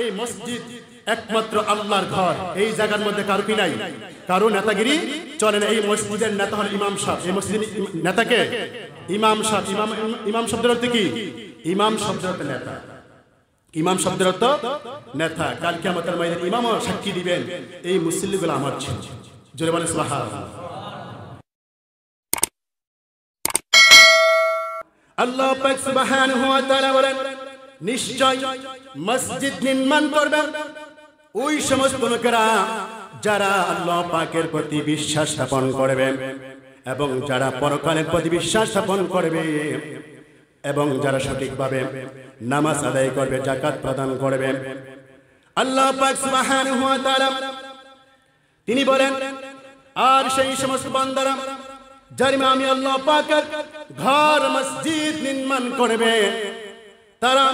এই মসজিদ একমাত্র আল্লাহর ঘর এই জায়গার মধ্যে কারো কি নাই কারো নেতাগিরি চলে না এই মসজিদের নেতা হল ইমাম সাহেব এই মসজিদের নেতাকে ইমাম সাহেব ইমাম ইমাম শব্দের অর্থ কি ইমাম শব্দের অর্থ নেতা ইমাম শব্দের অর্থ নেতা কালকে আমাদের মাইদের ইমামও সাক্ষী দিবেন এই মুসল্লিগুলো আমার ছিল জোরে বলে সাহা আল্লাহ পাক সুবহানাহু ওয়া তাআলা বলেন নিশ্চয় মসজিদ নির্মাণ করবেন ওই সমস্ত লোকেরা যারা আল্লাহ পাকের প্রতি বিশ্বাস স্থাপন করবে এবং যারা পরকালের প্রতি বিশ্বাস স্থাপন করবে এবং যারা সঠিকভাবে নামাজ আদায় করবে জাকাত প্রদান করবে আল্লাহ পাক সুবহানাহু ওয়া তাআলা তিনি বলেন আর সেই সমস্ত বান্দারা যার আমি আল্লাহ পাকের ঘর মসজিদ নির্মাণ করবে তারা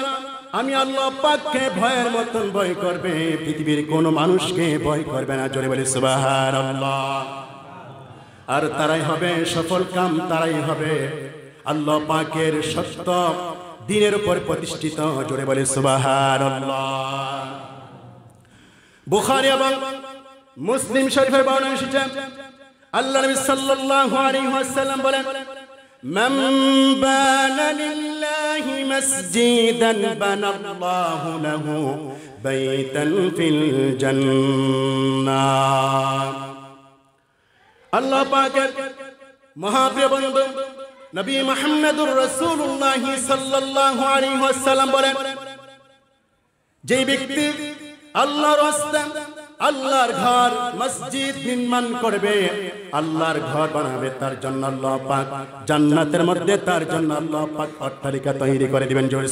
আমি আল্লাহ পাককে ভয়ের মতন ভয় করবে পৃথিবীর কোনো মানুষকে ভয় করবে না জোরে বলে সুবাহার আল্লাহ আর তারাই হবে সফল কাম তারাই হবে আল্লাহ পাকের সত্য দিনের উপর প্রতিষ্ঠিত জোরে বলে সুবাহার আল্লাহ বুখারি এবং মুসলিম শরীফের বর্ণনা এসেছে আল্লাহ নবী সাল্লাল্লাহু আলাইহি ওয়াসাল্লাম বলেন মান বানা مسجدا بنى الله له بيتا في الجنة الله باكر محافظ نبي محمد رسول الله صلى الله عليه وسلم بلن الله رستم আল্লাহর ঘর মসজিদ নির্মাণ করবে আল্লাহর ঘর বানাবে তার জন্য আল্লাহ জান্নাতের মধ্যে তার জন্য আল্লাহ অট্টালিকা তৈরি করে দিবেন জোরে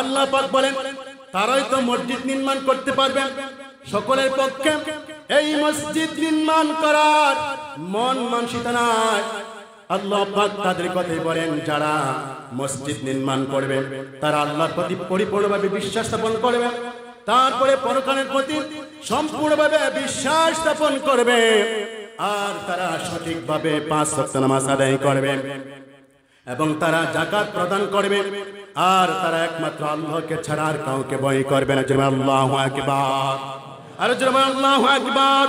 আল্লাহ পাক বলেন তারাই তো মসজিদ নির্মাণ করতে পারবেন সকলের পক্ষে এই মসজিদ নির্মাণ করার মন মানসিতা আল্লাহ পাক তাদের কথাই বলেন যারা মসজিদ নির্মাণ করবে তারা আল্লাহর প্রতি পরিপূর্ণভাবে বিশ্বাস স্থাপন করবে তারপরে পরকালের প্রতি সম্পূর্ণভাবে বিশ্বাস স্থাপন করবে আর তারা সঠিকভাবে পাঁচ সপ্তাহ নামাজ আদায় করবে এবং তারা জাকাত প্রদান করবে আর তারা একমাত্র আল্লাহকে ছাড়া আর কাউকে বই করবে না জুরমান আল্লাহ একবার আরো জুরমান আল্লাহ একবার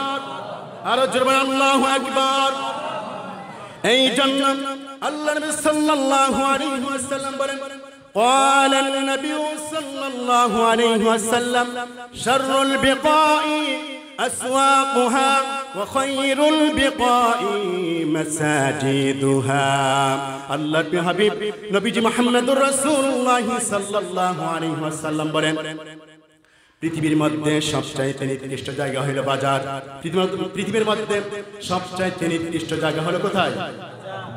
আরো জুরমান আল্লাহ একবার এই জন্য আল্লাহ নবী সাল্লাল্লাহু আলাইহি ওয়াসাল্লাম বলেন قال النبي صلى الله عليه وسلم شر البقاء أسواقها وخير البقاء مساجدها আল্লাহর হাবিব নবীজি মুহাম্মদুর রাসূলুল্লাহ সাল্লাল্লাহু আলাইহি ওয়াসাল্লাম বলেন পৃথিবীর মধ্যে সবচাইতে নির্দিষ্ট জায়গা হলো বাজার পৃথিবীর মধ্যে সবচাইতে নির্দিষ্ট জায়গা হলো কোথায়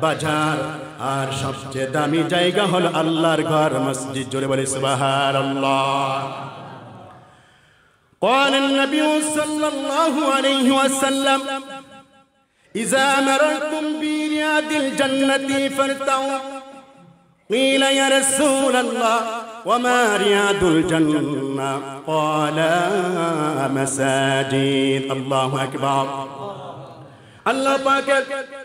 বাজার আর সবচেয়ে দামি জায়গা হলো আল্লাহর ঘর মসজিদ জোরে বলে সুবহানাল্লাহ قال النبي صلى الله عليه وسلم إذا مررتم برياض الجنة فارتعوا قيل يا رسول الله وما رياض الجنة قال مساجد الله أكبر الله أكبر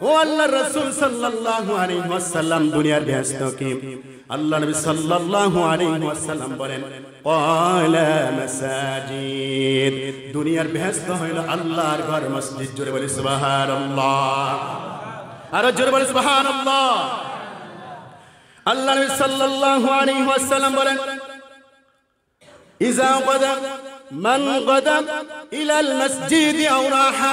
والله الرسول صلى الله عليه وسلم دنيا بيستقيم الله نبي صلى الله عليه وسلم بولين قال مساجد دنيا بيست هيل الله غار مسجد جوري بولي سبحان الله الله জোরে বলে الله আল্লাহর নবী الله আলাইহি ওয়াসাল্লাম বলেন ইজা কদা মান কদা ইলাল মসজিদ আও রাহা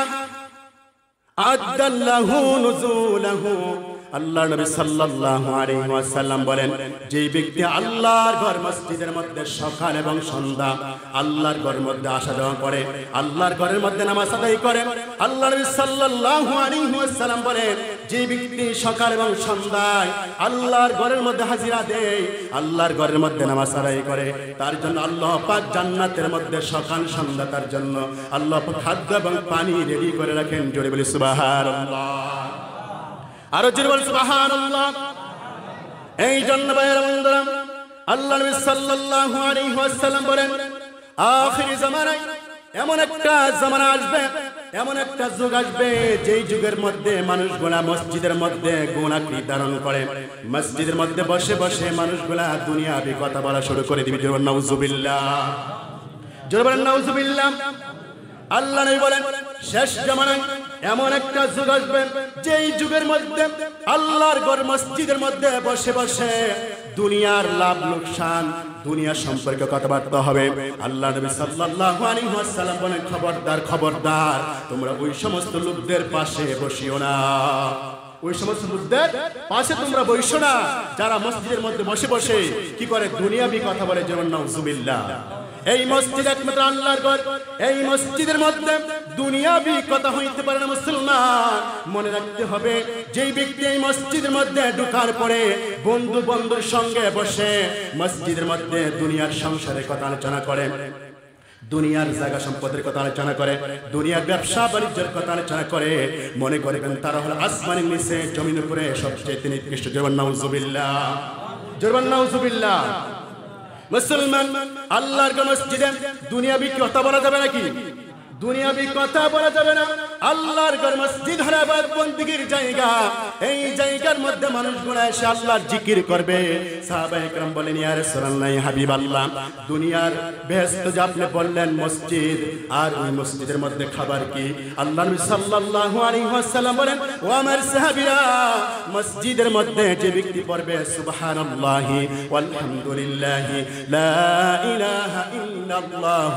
أدى له نزوله আল্লাহ নবী সাল্লাল্লাহু আলাইহি ওয়াসাল্লাম বলেন যে ব্যক্তি আল্লাহর ঘর মসজিদের মধ্যে সকাল এবং সন্ধ্যা আল্লাহর ঘরের মধ্যে আসা যাওয়া করে আল্লাহর ঘরের মধ্যে নামাজ আদায় করে আল্লাহ নবী সাল্লাল্লাহু আলাইহি ওয়াসাল্লাম বলেন যে ব্যক্তি সকাল এবং সন্ধ্যায় আল্লাহর ঘরের মধ্যে হাজিরা দেয় আল্লাহর ঘরের মধ্যে নামাজ আদায় করে তার জন্য আল্লাহ পাক জান্নাতের মধ্যে সকাল সন্ধ্যা তার জন্য আল্লাহ পাক খাদ্য এবং পানি রেডি করে রাখেন জোরে বলি সুবহানাল্লাহ আরো এই জন্য বন্ধুরা আল্লাহ নবী সাল্লাল্লাহু আলাইহি ওয়াসাল্লাম বলেন জামানায় এমন একটা জামানা আসবে এমন একটা যুগ আসবে যেই যুগের মধ্যে মানুষ গোলা মসজিদের মধ্যে গোলাকৃতি ধারণ করে মসজিদের মধ্যে বসে বসে মানুষ গোলা দুনিয়াবি কথা বলা শুরু করে দিবি জোরবার নাউজুবিল্লাহ জোরবার নাউজুবিল্লাহ আল্লাহ নবী বলেন শেষ জামানায় এমন একটা যুগ আসবে যেই যুগের মধ্যে আল্লাহর গর মসজিদের মধ্যে বসে বসে দুনিয়ার লাভ লোকসান দুনিয়া সম্পর্কে কথাবার্তা হবে আল্লাহ নবী সাল্লাল্লাহু আলাইহি ওয়াসাল্লাম বলেন খবরদার খবরদার তোমরা ওই সমস্ত লোকদের পাশে বসিও না ওই সমস্ত লোকদের পাশে তোমরা বসিও না যারা মসজিদের মধ্যে বসে বসে কি করে দুনিয়াবি কথা বলে যেমন নাউজুবিল্লাহ এই মসজিদ একমাত্র আল্লাহর ঘর এই মসজিদের মধ্যে দুনিয়াবি কথা হইতে পারে না মুসলমান মনে রাখতে হবে যেই ব্যক্তি এই মসজিদের মধ্যে ঢুকার পরে বন্ধু বন্ধুর সঙ্গে বসে মসজিদের মধ্যে দুনিয়ার সংসারের কথা আলোচনা করে দুনিয়ার জায়গা সম্পদের কথা আলোচনা করে দুনিয়ার ব্যবসা বাণিজ্যের কথা আলোচনা করে মনে করবেন তারা হল আসমানি মিশে জমিন উপরে সবচেয়ে তিনি কৃষ্ণ জবান্না উজুবিল্লা জবান্না উজুবিল্লা মুসলমান আল্লাহর মসজিদে দুনিয়াবি কথা বলা যাবে নাকি দুনিয়াবি কথা বলা যাবে না আল্লাহর ঘর মসজিদ হারাবাদ বন্দীগীর জায়গা এই জায়গার মধ্যে মানুষ গুণা এসে আল্লাহর জিকির করবে সাহাবা একরাম বলেন ইয়া রাসূলুল্লাহ হাবিব আল্লাহ দুনিয়ার ব্যস্ত যে আপনি বললেন মসজিদ আর ওই মসজিদের মধ্যে খাবার কি আল্লাহ নবী সাল্লাল্লাহু আলাইহি ওয়াসাল্লাম বলেন ও আমার সাহাবীরা মসজিদের মধ্যে যে ব্যক্তি পড়বে সুবহানাল্লাহ ওয়ালহামদুলিল্লাহ লা ইলাহা ইল্লাল্লাহ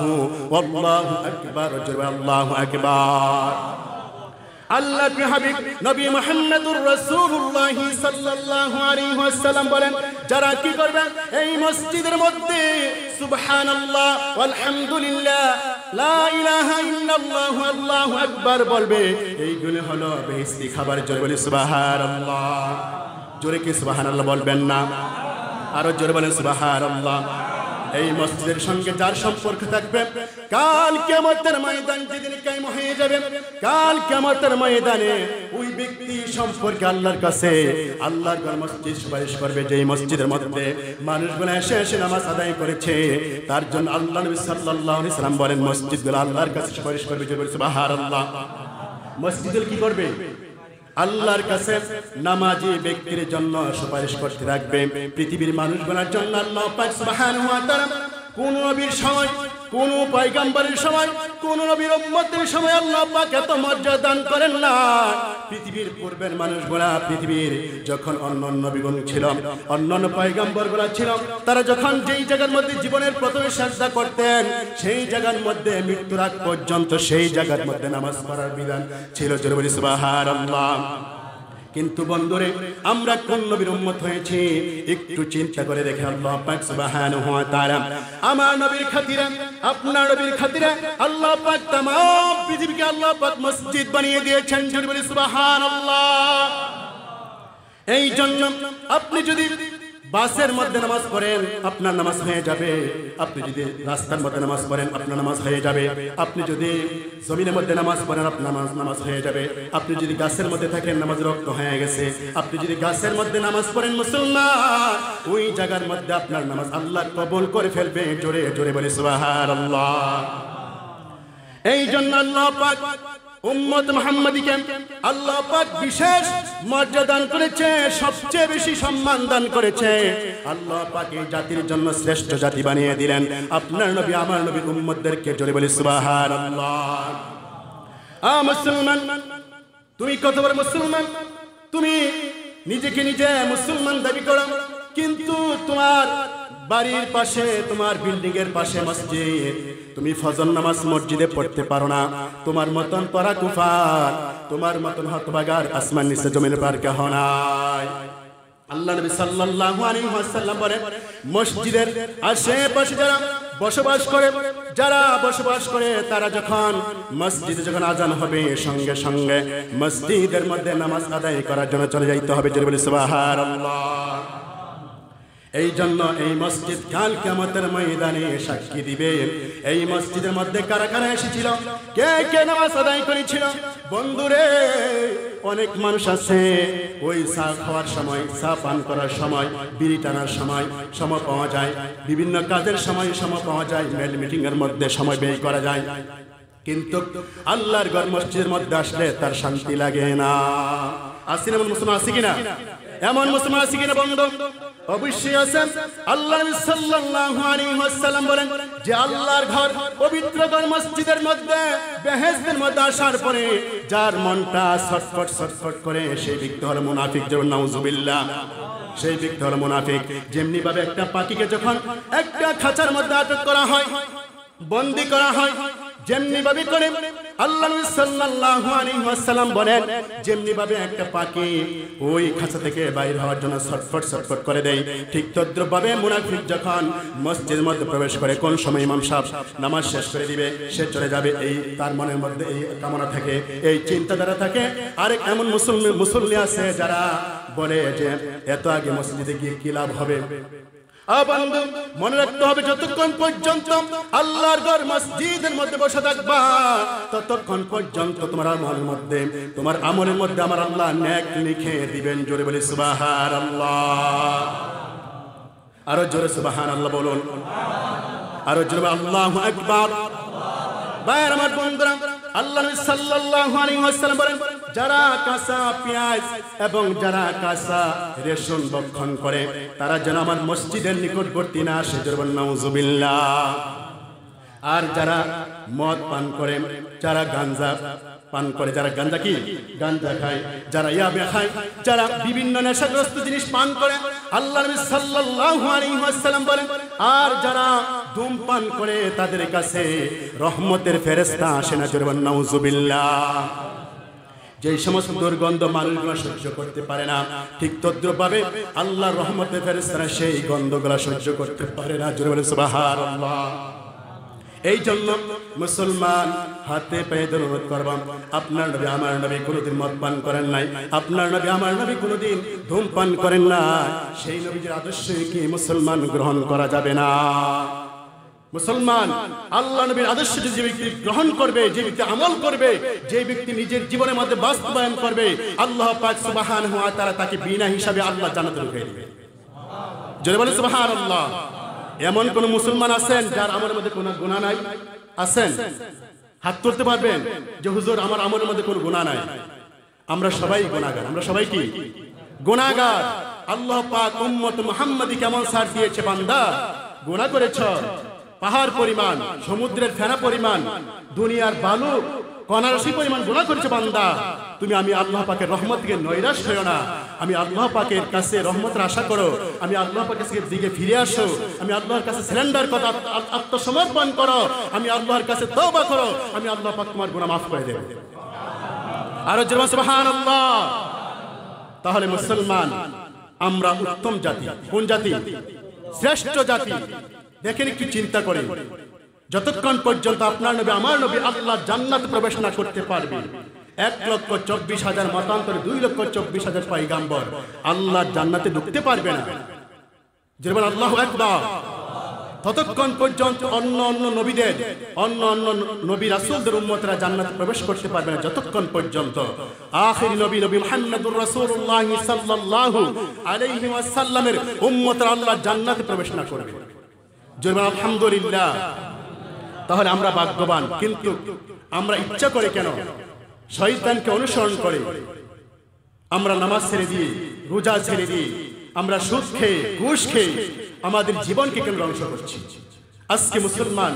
ওয়াল্লাহু আকবার জোরে আল্লাহু আকবার আল্লাহ হাবিব নবী মোহাম্মদুর রসুল্লাহ সাল্লাহ আলাইহি বলেন যারা কি করবেন এই মসজিদের মধ্যে সুবহানাল্লাহ আলহামদুলিল্লাহ লা ইলাহা ইল্লাল্লাহু আল্লাহু আকবার বলবে এইগুলো হলো বেহেশতি খাবার জোরে বলি সুবহানাল্লাহ জোরে কি সুবহানাল্লাহ বলবেন না আরো জোরে বলেন সুবহানাল্লাহ এই মসজিদের সঙ্গে যার সম্পর্ক থাকবে কাল কেমতের ময়দান যেদিন কেম হয়ে যাবে কাল কেমতের ময়দানে ওই ব্যক্তি সম্পর্কে আল্লাহর কাছে আল্লাহর ঘর মসজিদ সুপারিশ করবে যে মসজিদের মধ্যে মানুষগুলো এসে এসে নামাজ আদায় করেছে তার জন্য আল্লাহ নবী সাল্লাল্লাহু আলাইহি সাল্লাম বলেন মসজিদগুলো আল্লাহর কাছে সুপারিশ করবে যে আল্লাহ মসজিদের কি করবে আল্লাহর কাছে নামাজি ব্যক্তির জন্য সুপারিশ করতে রাখবে পৃথিবীর বলার জন্য আল্লাহ পাক কোন নবীর সময় কোন পাইগাম্বারের সময় কোন নবীর উম্মতের সময় আল্লাহ পাক এত মর্যাদা দান করেন না পৃথিবীর পূর্বের মানুষ মানুষগুলা পৃথিবীর যখন অন্য নবীগণ ছিল অন্যান্য পয়গাম্বরগুলা ছিল তারা যখন যেই জায়গার মধ্যে জীবনের প্রথমে সাজদা করতেন সেই জায়গার মধ্যে মৃত্যুর আগ পর্যন্ত সেই জায়গার মধ্যে নামাজ পড়ার বিধান ছিল জরুরি সুবহানাল্লাহ কিন্তু বন্ধুরে আমরা কোন নবীর উম্মত হয়েছে একটু চিন্তা করে দেখে আল্লাহ পাক সুবহানাহু ওয়া তাআলা আমার নবীর খাতিরে আপনার নবীর খাতিরে আল্লাহ পাক तमाम পৃথিবীকে আল্লাহ পাক মসজিদ বানিয়ে দিয়েছেন জোরে বলি সুবহানাল্লাহ এই জন্য আপনি যদি বাসের মধ্যে নামাজ পড়েন আপনার নামাজ হয়ে যাবে আপনি যদি রাস্তার মধ্যে নামাজ পড়েন আপনার নামাজ হয়ে যাবে আপনি যদি জমিনের মধ্যে নামাজ পড়েন আপনার নামাজ নামাজ হয়ে যাবে আপনি যদি গাছের মধ্যে থাকেন নামাজ রক্ত হয়ে গেছে আপনি যদি গাছের মধ্যে নামাজ পড়েন মুসলমান ওই জায়গার মধ্যে আপনার নামাজ আল্লাহ কবল করে ফেলবে জোরে জোরে বলে সুবাহ এই জন্য আল্লাহ পাক উম্মদ মোহাম্মদীকে আল্লাহ পাক বিশেষ মর্যাদান করেছে সবচেয়ে বেশি সম্মান দান করেছে আল্লাহ পাক এই জাতির জন্য শ্রেষ্ঠ জাতি বানিয়ে দিলেন আপনার নবী আমার নবী উম্মতদেরকে জোরে বলি সুবহানাল্লাহ আ মুসলমান তুমি কত বড় মুসলমান তুমি নিজেকে নিজে মুসলমান দাবি করো কিন্তু তোমার বাড়ির পাশে তোমার বিল্ডিং এর পাশে মসজিদ তুমি ফজর নামাজ মসজিদে পড়তে পারো না তোমার মতন পরা কুফার তোমার মতন হতবাগার আসমান নিচে জমির পারকা হনায় আল্লাহ নবী সাল্লাল্লাহু আলাইহি ওয়াসাল্লাম বলেন মসজিদের আশেপাশে যারা বসবাস করে যারা বসবাস করে তারা যখন মসজিদে যখন আজান হবে সঙ্গে সঙ্গে মসজিদের মধ্যে নামাজ আদায় করার জন্য চলে যাইতে হবে যেটা বলি সুবহানাল্লাহ এই জন্য এই মসজিদ কাল কেমতের ময়দানে সাক্ষী দিবে এই মসজিদের মধ্যে কারা কারা এসেছিল কে কে নামাজ আদায় করেছিল বন্ধুরে অনেক মানুষ আছে ওই চা খাওয়ার সময় চা পান করার সময় বিড়ি টানার সময় সময় পাওয়া যায় বিভিন্ন কাজের সময় সময় পাওয়া যায় মেল মিটিং এর মধ্যে সময় ব্যয় করা যায় কিন্তু আল্লাহর গড় মসজিদের মধ্যে আসলে তার শান্তি লাগে না আসি না মুসলমান আসি কিনা এমন মুসলমান আছে কিনা বন্ধু অবশ্যই আছেন আল্লাহ সাল্লাল্লাহু আলাইহি ওয়াসাল্লাম বলেন যে আল্লাহর ঘর পবিত্র ঘর মসজিদের মধ্যে বেহেশতের মধ্যে আসার পরে যার মনটা ছটফট ছটফট করে সেই ব্যক্তি হল মুনাফিক যেমন নাউজুবিল্লাহ সেই ব্যক্তি হল মুনাফিক যেমনি ভাবে একটা পাখিকে যখন একটা খাঁচার মধ্যে আটক করা হয় বন্দি করা হয় যেমনি ভাবে করে আল্লাহ সাল্লাল্লাহু আলাইহি ওয়াসাল্লাম বলেন যেমনি ভাবে একটা পাখি ওই খাঁচা থেকে বাইর হওয়ার জন্য ছটফট ছটফট করে দেয় ঠিক তদ্রুপভাবে মুনাফিক যখন মসজিদের মধ্যে প্রবেশ করে কোন সময় ইমাম সাহেব নামাজ শেষ করে দিবে সে চলে যাবে এই তার মনের মধ্যে এই কামনা থাকে এই চিন্তাধারা থাকে আরেক এমন মুসলমান মুসল্লি আছে যারা বলে যে এত আগে মসজিদে গিয়ে কি লাভ হবে মনে রাখতে হবে যতক্ষণ পর্যন্ত আল্লাহর ঘর মসজিদের মধ্যে বসে থাকবা ততক্ষণ পর্যন্ত তোমার আমলের মধ্যে তোমার আমলের মধ্যে আমার আল্লাহ ন্যাক লিখে দিবেন জোরে বলে সুবাহার আল্লাহ আরো জোরে সুবাহার আল্লাহ বলুন আরো জোরে আল্লাহ একবার বাইর আমার বন্ধুরা আল্লাহ সাল্লাল্লাহু বলেন যারা কাঁচা পেঁয়াজ এবং যারা কাঁচা রেশন ভক্ষণ করে তারা যেন আমার মসজিদের নিকটবর্তী না আসে জরবান আর যারা মদ পান করে যারা গাঞ্জা পান করে যারা গাঞ্জা কি গাঞ্জা খায় যারা ইয়াবে খায় যারা বিভিন্ন নেশাগ্রস্ত জিনিস পান করে আল্লাহ নবী সাল্লাল্লাহু বলেন আর যারা ধূমপান করে তাদের কাছে রহমতের ফেরেস্তা আসে না জরবান নাউজুবিল্লা যেই সমস্ত দুর্গন্ধ মানুষগুলা সহ্য করতে পারে না ঠিক তদ্রুপভাবে আল্লাহ রহমতের ফেরেস্তারা সেই গন্ধগুলা সহ্য করতে পারে না জরবান সুবাহার এই জন্য মুসলমান হাতে পেয়ে অনুরোধ করবাম আপনার নবী আমার নবী কোনোদিন মদ পান করেন নাই আপনার নবী আমার নবী কোনোদিন ধূমপান করেন না সেই নবীর আদর্শে কি মুসলমান গ্রহণ করা যাবে না মুসলমান আল্লাহ নবীর আদর্শ যে ব্যক্তি গ্রহণ করবে যে ব্যক্তি আমল করবে যে ব্যক্তি নিজের জীবনের মধ্যে বাস্তবায়ন করবে আল্লাহ পাক সুবাহান হুয়া তারা তাকে বিনা হিসাবে আল্লাহ জানাতে রুখে দেবে যদি বলে সুবাহান আল্লাহ এমন কোন মুসলমান আছেন যার আমার মধ্যে কোনো গুণা নাই আছেন হাত তুলতে পারবেন যে হুজুর আমার আমলের মধ্যে কোনো গুণা নাই আমরা সবাই গুণাগার আমরা সবাই কি গুণাগার আল্লাহ পাক উম্মত মুহাম্মাদি কেমন সার দিয়েছে বান্দা গুণা করেছ পাহাড় পরিমাণ সমুদ্রের ফেরা পরিমাণ দুনিয়ার বালু কনারসি পরিমাণ গোনা করেছে বান্দা তুমি আমি আল্লাহ পাকের রহমত থেকে নৈরাশ হয়েও না আমি আল্লাহ পাকের কাছে রহমতের আশা করো আমি আল্লাহ পাকের দিকে ফিরে আসো আমি আল্লাহর কাছে সিলেন্ডার কথা আত্মসমর্পণ করো আমি আল্লাহর কাছে তওবা করো আমি আল্লাহ পাক তোমার গুণা মাফ করে দেব আর জরমা সুবহানাল্লাহ তাহলে মুসলমান আমরা উত্তম জাতি কোন জাতি শ্রেষ্ঠ জাতি দেখেন একটু চিন্তা করে যতক্ষণ পর্যন্ত আপনার নবী আমার নবী আল্লাহ জান্নাত প্রবেশ না করতে পারবে এক লক্ষ চব্বিশ হাজার মতান্তরে দুই লক্ষ চব্বিশ হাজার পাইগাম্বর আল্লাহ জান্নাতে ঢুকতে পারবে না যেমন আল্লাহ একবার ততক্ষণ পর্যন্ত অন্য অন্য নবীদের অন্য অন্য নবী রাসুলদের উন্মতরা জান্নাতে প্রবেশ করতে পারবে না যতক্ষণ পর্যন্ত আখির নবী নবী মোহাম্মদুর রাসূলুল্লাহ সাল্লাল্লাহু আলাইহি ওয়াসাল্লামের উম্মতরা আল্লাহ জান্নাতে প্রবেশ না করবে জরিমান আলহামদুলিল্লাহ তাহলে আমরা ভাগ্যবান কিন্তু আমরা ইচ্ছা করে কেন শয়তানকে অনুসরণ করে আমরা নামাজ ছেড়ে দিয়ে রোজা ছেড়ে দিয়ে আমরা সুখ খেয়ে ঘুষ খেয়ে আমাদের জীবনকে কেন ধ্বংস করছি আজকে মুসলমান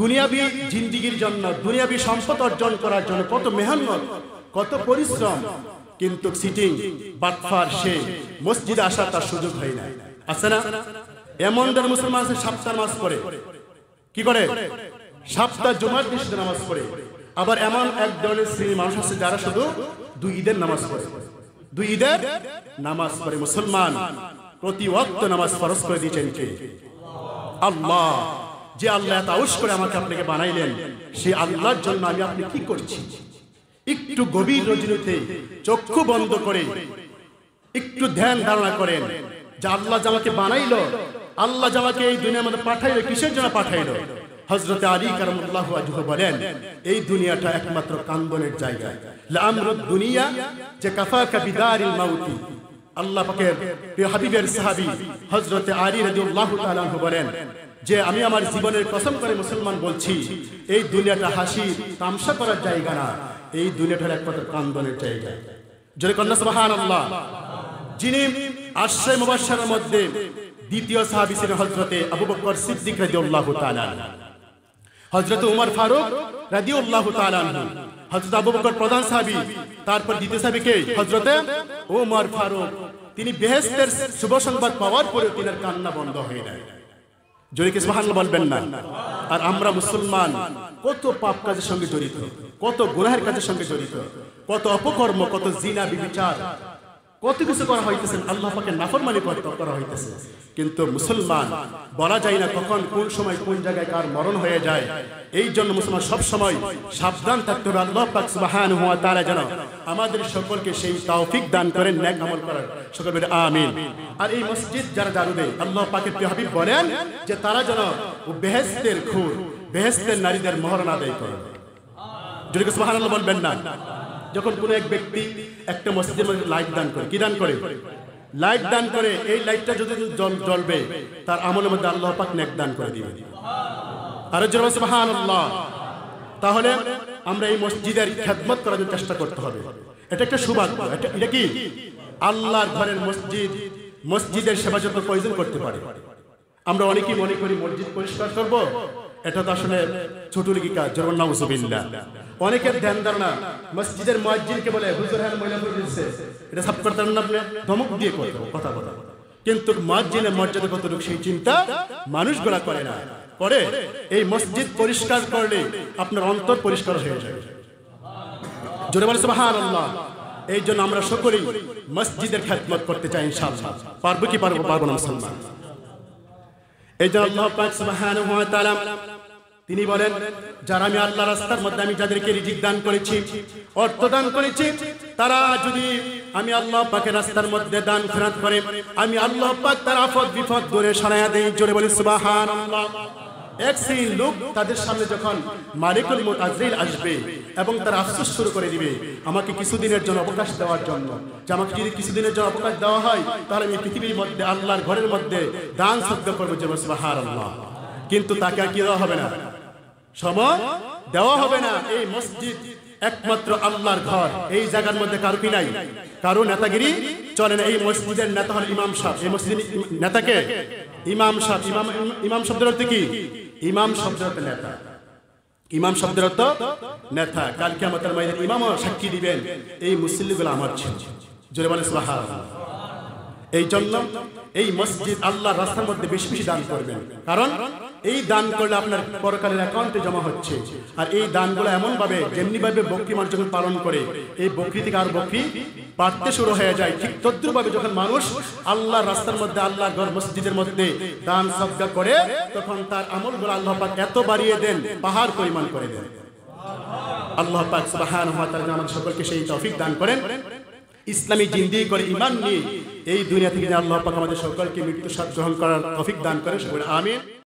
দুনিয়াবি জিন্দিগির জন্য দুনিয়াবি সম্পদ অর্জন করার জন্য কত মেহনত কত পরিশ্রম কিন্তু সিটিং বাটফার সে মসজিদে আসার তার সুযোগ হয় না আসে না এমনদের মুসলমান আছে সাপ্তাহ নামাজ পড়ে কি করে সাপ্তাহ জুমার দৃষ্টিতে নামাজ পড়ে আবার এমন এক ধরনের শ্রেণী মানুষ আছে যারা শুধু দুই ঈদের নামাজ পড়ে দুই ঈদের নামাজ পড়ে মুসলমান প্রতি ওয়াক্ত নামাজ ফরজ করে দিয়েছেন কে আল্লাহ যে আল্লাহ এত তাউস করে আমাকে আপনাকে বানাইলেন সেই আল্লাহর জন্য আমি আপনি কি করছি একটু গভীর রজনীতে চক্ষু বন্ধ করে একটু ধ্যান ধারণা করেন যে আল্লাহ যে আমাকে বানাইল আল্লাহ যাওয়াকে এই দুনিয়ার মধ্যে পাঠাইলো কিসের জন্য পাঠাইলো হজরত আলী কারমুল্লাহ আজহ বলেন এই দুনিয়াটা একমাত্র কান্দনের জায়গা লামরুদ দুনিয়া যে কাফা মাউতি আল্লাহ পাকের হাবিবের আলী বলেন যে আমি আমার জীবনের কসম করে মুসলমান বলছি এই দুনিয়াটা হাসি তামসা করার জায়গা না এই দুনিয়াটার একমাত্র কান্দনের জায়গা জোরে কন্যা যিনি আশ্রয় মধ্যে দ্বিতীয় সাহাবি ছিলেন হজরতে আবু বকর সিদ্দিক রাজিউল্লাহ তালান হজরত উমর ফারুক রাজিউল্লাহ তালান হজরত আবু বকর প্রধান সাহাবি তারপর দ্বিতীয় সাহাবিকে হজরতে উমর ফারুক তিনি বেহেস্তের শুভ সংবাদ পাওয়ার পরে তিনার কান্না বন্ধ হয়ে যায় জোরে কি সুবহানাল্লাহ বলবেন না আর আমরা মুসলমান কত পাপ কাজের সঙ্গে জড়িত কত গুনাহের কাজের সঙ্গে জড়িত কত অপকর্ম কত জিনা বিবিচার কত কিছু করা হইতেছে আল্লাহ পাকে নাফর মানি করা হইতেছে কিন্তু মুসলমান বলা যায় না কখন কোন সময় কোন জায়গায় কার মরণ হয়ে যায় এই জন্য মুসলমান সব সময় সাবধান থাকতে হবে আল্লাহ পাক সুবাহান হুয়া তারা যেন আমাদের সকলকে সেই তৌফিক দান করেন ন্যাক আমল করার সকল বলে আমিন আর এই মসজিদ যারা জানবে আল্লাহ পাকের প্রিয় হাবিব বলেন যে তারা যেন বেহেস্তের খুর বেহেস্তের নারীদের মহরণা দেয় করে যদি সুবহানাল্লাহ বলবেন না যখন কোনো এক ব্যক্তি একটা মসজিদের মধ্যে লাইট দান করে কি দান করে লাইট দান করে এই লাইটটা যদি জ্বলবে তার আমলের মধ্যে আল্লাহ পাক নেক দান করে দিবে আর জবান আল্লাহ তাহলে আমরা এই মসজিদের খেদমত করার জন্য চেষ্টা করতে হবে এটা একটা সুভাগ্য এটা কি আল্লাহর ঘরের মসজিদ মসজিদের সেবা যত্ন প্রয়োজন করতে পারে আমরা অনেকেই মনে করি মসজিদ পরিষ্কার করবো এটা তো আসলে ছোট লিখিকা জরুর নাউসুবিল্লা অনেকের ধ্যান ধারণা মসজিদের মসজিদকে বলে হুজুর হ্যাঁ মহিলাপুর দিচ্ছে এটা সব করতে না আপনি ধমক দিয়ে কথা কথা কথা কিন্তু মসজিদের মর্যাদা কতটুকু সেই চিন্তা মানুষ গোলা করে না করে এই মসজিদ পরিষ্কার করলে আপনার অন্তর পরিষ্কার হয়ে যাবে জোরে বলে সুবহান আল্লাহ এই জন্য আমরা সকলেই মসজিদের খ্যাতমত করতে চাই ইনশাআল্লাহ পারবো কি পারবো পারবো না মুসলমান এই জন্য আল্লাহ পাক সুবহানাহু ওয়া তাআলা তিনি বলেন যারা আমি আল্লাহ রাস্তার মধ্যে আমি যাদেরকে রিজিক দান করেছি অর্থ দান করেছি তারা যদি আমি আল্লাহ পাকে রাস্তার মধ্যে দান ফেরাত করে আমি আল্লাহ পাক তার আফদ বিপদ দূরে সারাইয়া দেয় জোরে বলি সুবাহান এক শ্রেণীর লোক তাদের সামনে যখন মালিকুল আসবে এবং তার আফসোস শুরু করে দিবে আমাকে কিছুদিনের জন্য অবকাশ দেওয়ার জন্য যে আমাকে যদি কিছুদিনের জন্য অবকাশ দেওয়া হয় তাহলে আমি পৃথিবীর মধ্যে আল্লাহর ঘরের মধ্যে দান শব্দ করবো যে আল্লাহ কিন্তু তাকে আর কি দেওয়া হবে না সময় দেওয়া হবে না এই মসজিদ একমাত্র আল্লাহর ঘর এই জায়গার মধ্যে কারো কি নাই কারো নেতাগিরি চলে না এই মসজিদের নেতা হল ইমাম সাহেব এই মসজিদের নেতাকে ইমাম সাহেব ইমাম ইমাম শব্দের অর্থ কি ইমাম শব্দের অর্থ নেতা ইমাম শব্দের অর্থ নেতা কালকে আমাদের ইমাম সাক্ষী দিবেন এই মুসল্লিগুলো আমার ছিল জোরে বলে এই জন্য এই মসজিদ আল্লাহ রাস্তার মধ্যে বেশি বেশি দান করবেন কারণ এই দান করলে আপনার পরকালের অ্যাকাউন্টে জমা হচ্ছে আর এই দানগুলো এমনভাবে ভাবে বকরি মানুষ যখন পালন করে এই বকরি থেকে আর বকরি বাড়তে শুরু হয়ে যায় ঠিক তদ্রুভাবে যখন মানুষ আল্লাহ রাস্তার মধ্যে আল্লাহ ঘর মসজিদের মধ্যে দান সবজা করে তখন তার গুলো আল্লাহ পাক এত বাড়িয়ে দেন পাহাড় পরিমাণ করে দেন আল্লাহ পাক সুবহানাহু ওয়া তাআলা আমাদের সকলকে সেই তৌফিক দান করেন ইসলামী জিন্দি করে ইমান নিয়ে এই দুনিয়া থেকে আল্লাহ পাক আমাদের সকলকে মৃত্যু সাত গ্রহণ করার তফিক দান করে সকলে আমিন